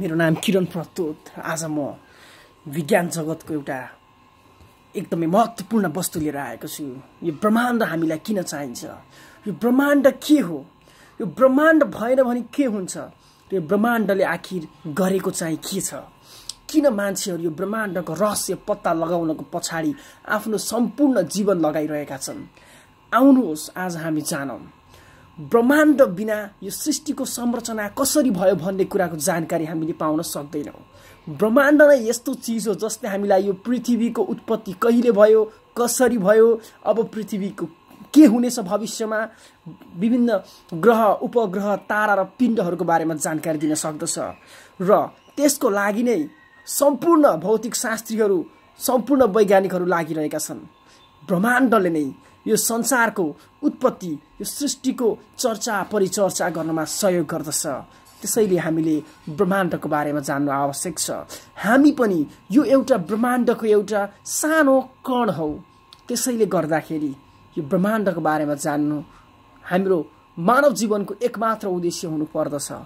मेरो नाम किरण प्रतोत आज म विज्ञान जगतको एउटा एकदमै महत्त्वपूर्ण वस्तु लिएर आएको छु यो ब्रह्माण्ड हामीलाई किन चाहिन्छ यो ब्रह्माण्ड के हो यो ब्रह्माण्ड भएन भने के हुन्छ यो ब्रह्माण्डले आखिर गरेको चाहिँ के छ किन मान्छेहरू यो ब्रह्माण्डको रहस्य पत्ता लगाउनको पछाडि आफ्नो सम्पूर्ण जीवन लगाइरहेका छन् आउनुहोस् आज हामी जानौँ ब्रह्माण्ड बिना यो सृष्टिको संरचना कसरी भयो भन्ने कुराको जानकारी हामीले पाउन सक्दैनौँ ब्रह्माण्ड नै यस्तो चिज हो जसले हामीलाई यो पृथ्वीको उत्पत्ति कहिले भयो कसरी भयो अब पृथ्वीको के हुनेछ भविष्यमा विभिन्न ग्रह उपग्रह तारा र पिण्डहरूको बारेमा जानकारी दिन सक्दछ र त्यसको लागि नै सम्पूर्ण भौतिक शास्त्रीहरू सम्पूर्ण वैज्ञानिकहरू लागिरहेका छन् ब्रह्माण्डले नै यो संसारको उत्पत्ति यो सृष्टिको चर्चा परिचर्चा गर्नमा सहयोग गर्दछ त्यसैले हामीले ब्रह्माण्डको बारेमा जान्नु आवश्यक छ हामी पनि यो एउटा ब्रह्माण्डको एउटा सानो कण हो त्यसैले गर्दाखेरि यो ब्रह्माण्डको बारेमा जान्नु हाम्रो मानव जीवनको एकमात्र उद्देश्य हुनुपर्दछ